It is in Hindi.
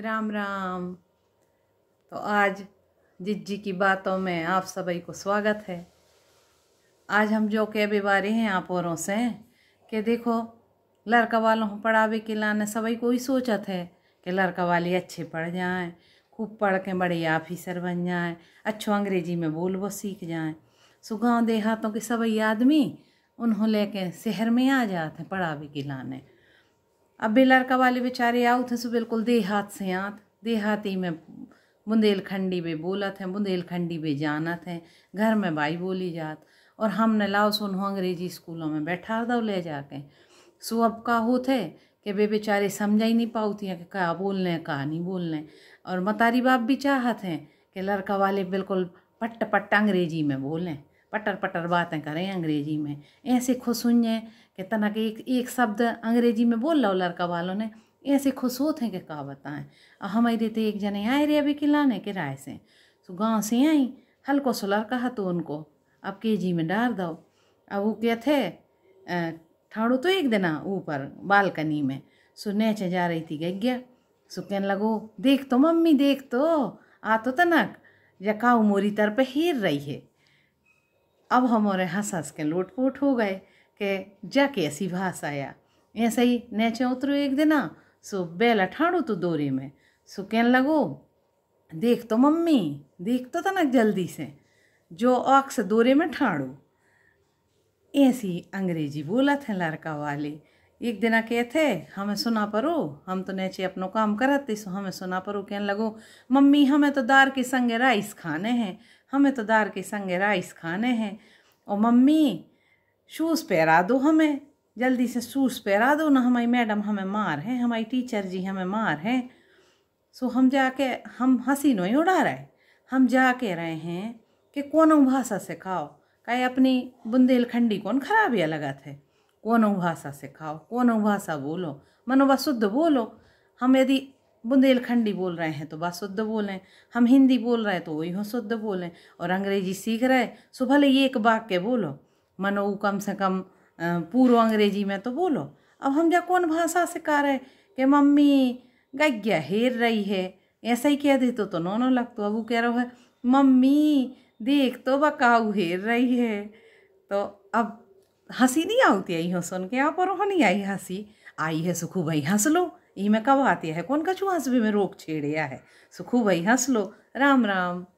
राम राम तो आज जिज्जी की बातों में आप सभी को स्वागत है आज हम जो भी बारे हैं आप औरों से कि देखो लड़का वालों पढ़ा पढ़ावे के लाने सभी को ही सोचा थे कि लड़का वाले अच्छे पढ़ जाएं खूब पढ़ के बड़े ऑफिसर बन जाएं अच्छो अंग्रेजी में बोल वो सीख जाएं सो गाँव देहातों के सभी आदमी उन्होंने लेके शहर में आ जाते हैं पढ़ावे के लाने अब भी लड़का वाले बेचारे आओ थे सो बिल्कुल देहात से आत देहाती में बुंदेलखंडी में बोलत हैं बुंदेलखंडी में जानत थे घर में बाई बोली जात और हम न लाओ सो अंग्रेजी स्कूलों में बैठा दो ले जाके सो अब का होते कि वे बेचारे समझ ही नहीं पाती हैं कि क्या बोलने हैं कहाँ नहीं बोलने हैं और मतारी बाप भी चाहत हैं कि लड़का वाले बिल्कुल पट्ट पट्ट अंग्रेजी में बोलें पटर पटर बातें करें अंग्रेजी में ऐसे खुश हुई हैं कि तना के एक एक शब्द अंग्रेजी में बोल लो लड़का वालों ने ऐसे खुश होते हैं कि कहा बताएं और हमारे तो एक जने आए रे अभी के राय से तो गाँव से आई हल्को सो लड़का है तो उनको अब के जी में डार दो अब वो क्या थे ठाड़ू तो एक देना ऊपर बालकनी में सो नेचे जा रही थी गया सो कहने लगो देख तो मम्मी देख तो आ तो तनक या काऊ मोरी तर पर हेर रही है अब हमारे हंस हंस के लोटपोट हो गए के जा ऐसी भाष आया ऐसा ही नेचे उतरू एक दिना सो बैल अठाड़ू तो दोरे में सो कह लगो देख तो मम्मी देख तो तनक जल्दी से जो ऑक्स दोरे में ठाड़ू ऐसी अंग्रेजी बोला थे लड़का वाले एक दिन के थे हमें सुना परो हम तो नीचे अपनो काम करते सो हमें सुना परो कहने लगो मम्मी हमें तो दार के संगे राइस खाने हैं हमें तो दार के संगे राइस खाने हैं और मम्मी शूज़ पहरा दो हमें जल्दी से शूज़ पहरा दो ना हमारी मैडम हमें मार है हमारी टीचर जी हमें मार है सो हम जाके हम हंसी नहीं उड़ा रहे हम जा के रहे हैं कि कौन भाषा सिखाओ कहे अपनी बुंदेलखंडी कौन खराबिया लगा थे कोनऊ भाषा सिखाओ वो भाषा बोलो मनो शुद्ध बोलो हम यदि बुंदेलखंडी बोल रहे हैं तो वह शुद्ध बोलें हम हिंदी बोल रहे हैं तो वही शुद्ध बोलें और अंग्रेजी सीख रहे सो तो भले ये एक वाक्य बोलो मनो कम से कम पूर्व अंग्रेजी में तो बोलो अब हम जा कौन भाषा सिखा रहे कि मम्मी गज्ञा हेर रही है ऐसा ही कह दे तो तो नोनो लग तो अब वो कह रहा है मम्मी देख तो बकाऊ हेर रही है तो अब हंसी नहीं आती है यूँ सुन के आप और नहीं आई हंसी आई है सुखू भाई हंस लो यही में कब आती है कौन हंस भी में रोक छेड़िया है सुखू भाई हंस लो राम राम